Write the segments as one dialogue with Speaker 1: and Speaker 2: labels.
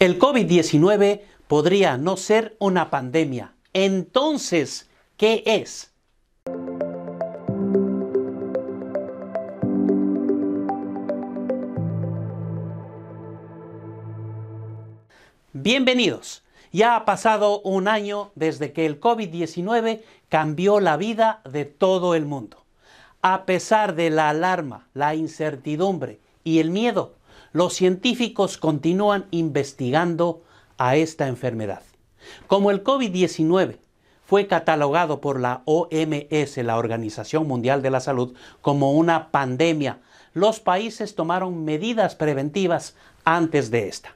Speaker 1: El COVID-19 podría no ser una pandemia. Entonces, ¿qué es? Bienvenidos. Ya ha pasado un año desde que el COVID-19 cambió la vida de todo el mundo. A pesar de la alarma, la incertidumbre y el miedo, los científicos continúan investigando a esta enfermedad. Como el COVID-19 fue catalogado por la OMS, la Organización Mundial de la Salud, como una pandemia, los países tomaron medidas preventivas antes de esta.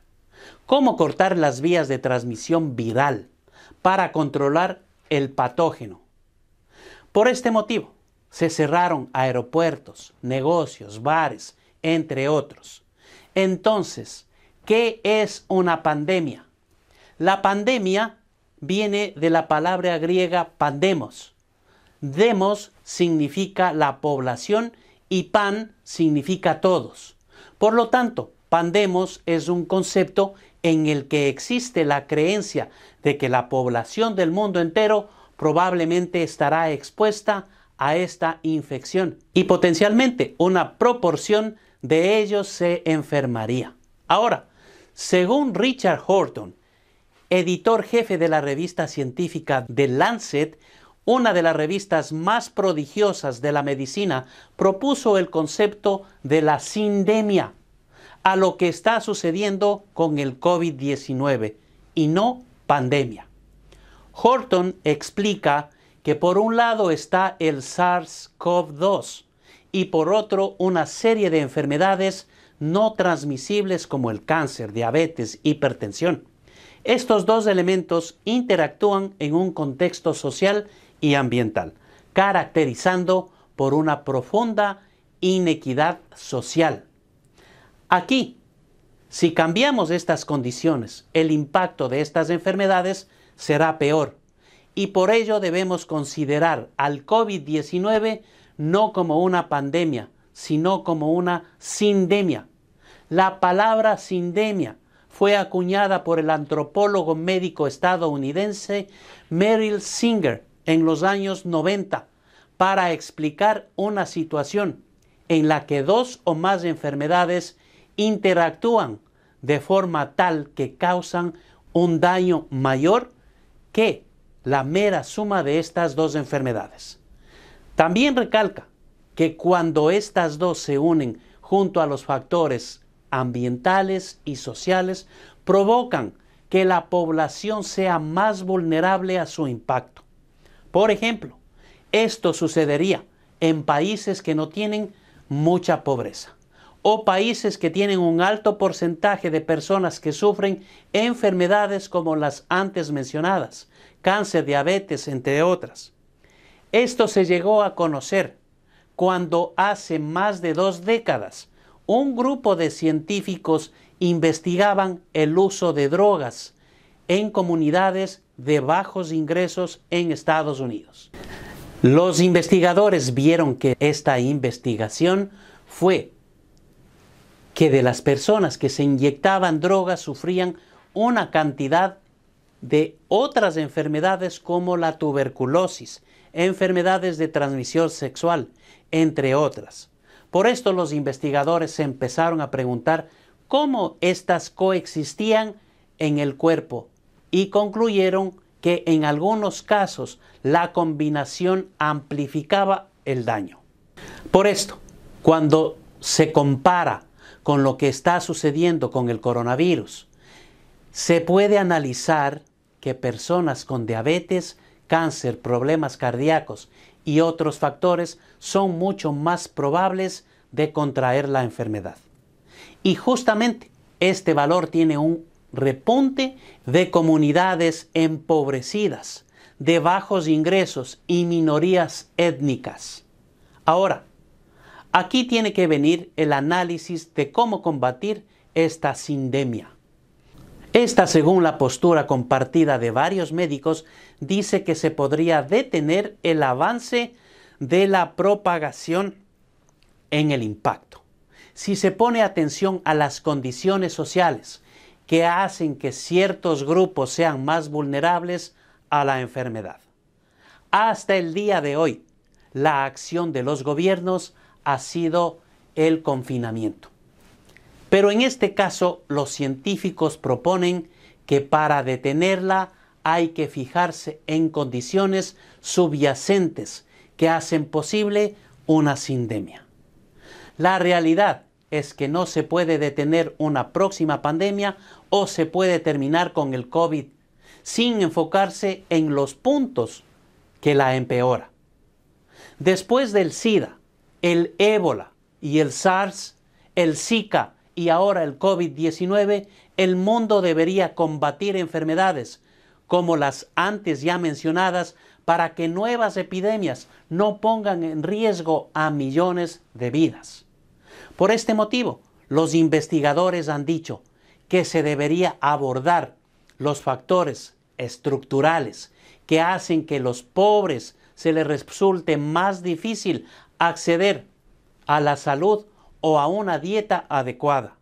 Speaker 1: ¿Cómo cortar las vías de transmisión viral para controlar el patógeno? Por este motivo, se cerraron aeropuertos, negocios, bares, entre otros. Entonces, ¿qué es una pandemia? La pandemia viene de la palabra griega pandemos. Demos significa la población y pan significa todos. Por lo tanto, pandemos es un concepto en el que existe la creencia de que la población del mundo entero probablemente estará expuesta a esta infección y potencialmente una proporción de ellos se enfermaría. Ahora, según Richard Horton, editor jefe de la revista científica The Lancet, una de las revistas más prodigiosas de la medicina, propuso el concepto de la sindemia a lo que está sucediendo con el COVID-19 y no pandemia. Horton explica que por un lado está el SARS-CoV-2, y por otro una serie de enfermedades no transmisibles como el cáncer, diabetes, hipertensión. Estos dos elementos interactúan en un contexto social y ambiental, caracterizando por una profunda inequidad social. Aquí, si cambiamos estas condiciones, el impacto de estas enfermedades será peor y por ello debemos considerar al COVID-19 no como una pandemia, sino como una sindemia. La palabra sindemia fue acuñada por el antropólogo médico estadounidense Merrill Singer en los años 90 para explicar una situación en la que dos o más enfermedades interactúan de forma tal que causan un daño mayor que la mera suma de estas dos enfermedades. También recalca que cuando estas dos se unen junto a los factores ambientales y sociales, provocan que la población sea más vulnerable a su impacto. Por ejemplo, esto sucedería en países que no tienen mucha pobreza o países que tienen un alto porcentaje de personas que sufren enfermedades como las antes mencionadas, cáncer, diabetes, entre otras. Esto se llegó a conocer cuando hace más de dos décadas un grupo de científicos investigaban el uso de drogas en comunidades de bajos ingresos en Estados Unidos. Los investigadores vieron que esta investigación fue que de las personas que se inyectaban drogas sufrían una cantidad de otras enfermedades como la tuberculosis, enfermedades de transmisión sexual, entre otras. Por esto los investigadores se empezaron a preguntar cómo estas coexistían en el cuerpo y concluyeron que en algunos casos la combinación amplificaba el daño. Por esto, cuando se compara con lo que está sucediendo con el coronavirus, se puede analizar que personas con diabetes, cáncer, problemas cardíacos y otros factores son mucho más probables de contraer la enfermedad. Y justamente este valor tiene un repunte de comunidades empobrecidas, de bajos ingresos y minorías étnicas. Ahora, aquí tiene que venir el análisis de cómo combatir esta sindemia. Esta, según la postura compartida de varios médicos, dice que se podría detener el avance de la propagación en el impacto. Si se pone atención a las condiciones sociales que hacen que ciertos grupos sean más vulnerables a la enfermedad. Hasta el día de hoy, la acción de los gobiernos ha sido el confinamiento. Pero en este caso los científicos proponen que para detenerla hay que fijarse en condiciones subyacentes que hacen posible una sindemia. La realidad es que no se puede detener una próxima pandemia o se puede terminar con el COVID sin enfocarse en los puntos que la empeora. Después del SIDA, el ébola y el SARS, el Zika y ahora el COVID-19, el mundo debería combatir enfermedades como las antes ya mencionadas para que nuevas epidemias no pongan en riesgo a millones de vidas. Por este motivo, los investigadores han dicho que se debería abordar los factores estructurales que hacen que los pobres se les resulte más difícil acceder a la salud o a una dieta adecuada.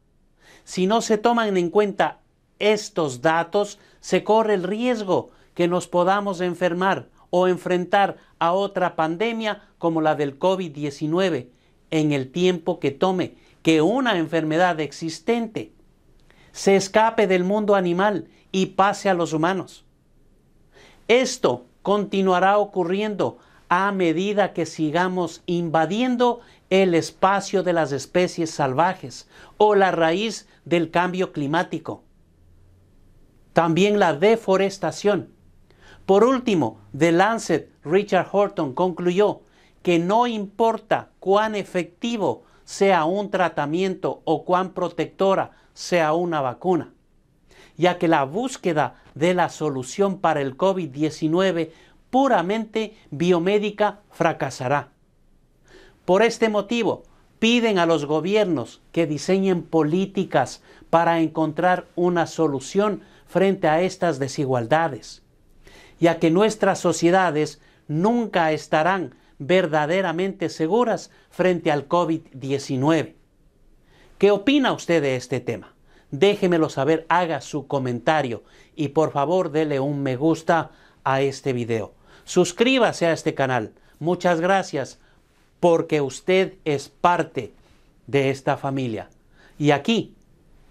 Speaker 1: Si no se toman en cuenta estos datos, se corre el riesgo que nos podamos enfermar o enfrentar a otra pandemia como la del COVID-19 en el tiempo que tome que una enfermedad existente se escape del mundo animal y pase a los humanos. Esto continuará ocurriendo a medida que sigamos invadiendo el espacio de las especies salvajes o la raíz del cambio climático. También la deforestación. Por último, The Lancet Richard Horton concluyó que no importa cuán efectivo sea un tratamiento o cuán protectora sea una vacuna, ya que la búsqueda de la solución para el COVID-19 puramente biomédica fracasará. Por este motivo, piden a los gobiernos que diseñen políticas para encontrar una solución frente a estas desigualdades, ya que nuestras sociedades nunca estarán verdaderamente seguras frente al COVID-19. ¿Qué opina usted de este tema? Déjemelo saber, haga su comentario y por favor dele un me gusta a este video. Suscríbase a este canal. Muchas gracias porque usted es parte de esta familia. Y aquí,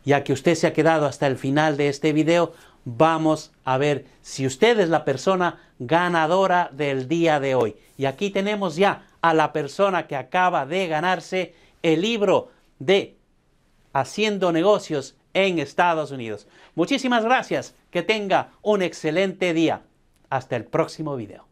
Speaker 1: ya que usted se ha quedado hasta el final de este video, vamos a ver si usted es la persona ganadora del día de hoy. Y aquí tenemos ya a la persona que acaba de ganarse el libro de Haciendo negocios en Estados Unidos. Muchísimas gracias. Que tenga un excelente día. Hasta el próximo video.